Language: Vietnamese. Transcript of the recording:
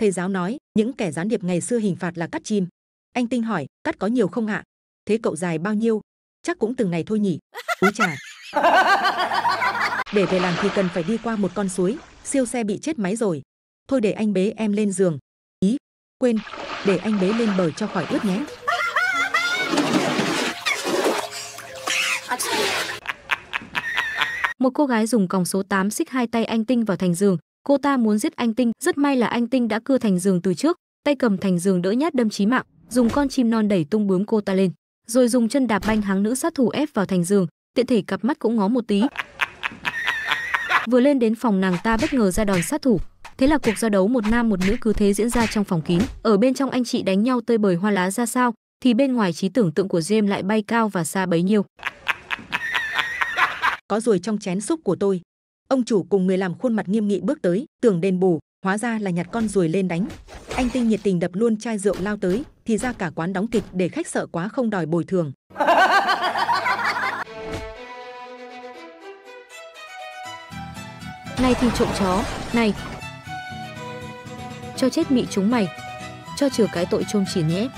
thầy giáo nói những kẻ gián điệp ngày xưa hình phạt là cắt chim anh tinh hỏi cắt có nhiều không ạ thế cậu dài bao nhiêu chắc cũng từng này thôi nhỉ úi chà để về làng thì cần phải đi qua một con suối siêu xe bị chết máy rồi thôi để anh bế em lên giường ý quên để anh bế lên bờ cho khỏi ướt nhé một cô gái dùng còng số 8 xích hai tay anh Tinh vào thành giường, cô ta muốn giết anh tinh rất may là anh tinh đã cưa thành giường từ trước tay cầm thành giường đỡ nhát đâm chí mạng dùng con chim non đẩy tung bướm cô ta lên rồi dùng chân đạp banh háng nữ sát thủ ép vào thành giường tiện thể cặp mắt cũng ngó một tí vừa lên đến phòng nàng ta bất ngờ ra đòn sát thủ thế là cuộc giao đấu một nam một nữ cứ thế diễn ra trong phòng kín ở bên trong anh chị đánh nhau tơi bời hoa lá ra sao thì bên ngoài trí tưởng tượng của James lại bay cao và xa bấy nhiêu có ruồi trong chén xúc của tôi ông chủ cùng người làm khuôn mặt nghiêm nghị bước tới tưởng đền bù hóa ra là nhặt con ruồi lên đánh anh tinh nhiệt tình đập luôn chai rượu lao tới thì ra cả quán đóng kịch để khách sợ quá không đòi bồi thường này thì trộm chó này cho chết mị chúng mày cho trừ cái tội chôm chỉ nhé